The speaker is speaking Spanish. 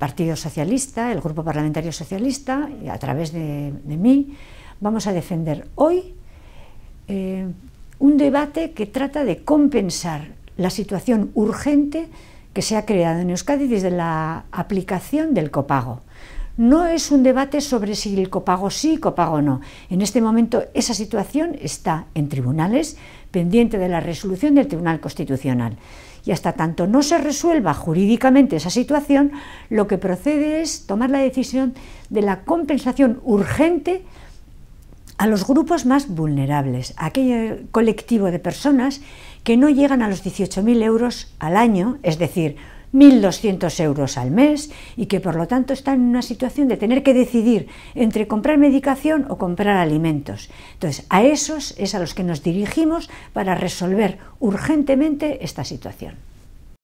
Partido Socialista, el Grupo Parlamentario Socialista, a través de, mí, vamos a defender hoy eh, un debate que trata de compensar la situación urgente que se ha creado en Euskadi desde la aplicación del copago. No es un debate sobre si el copago sí, copago no. En este momento esa situación está en tribunales, pendiente de la resolución del Tribunal Constitucional. Y hasta tanto no se resuelva jurídicamente esa situación, lo que procede es tomar la decisión de la compensación urgente a los grupos más vulnerables, a aquel colectivo de personas que no llegan a los 18.000 euros al año, es decir, 1.200 euros al mes y que por lo tanto están en una situación de tener que decidir entre comprar medicación o comprar alimentos. Entonces, a esos es a los que nos dirigimos para resolver urgentemente esta situación.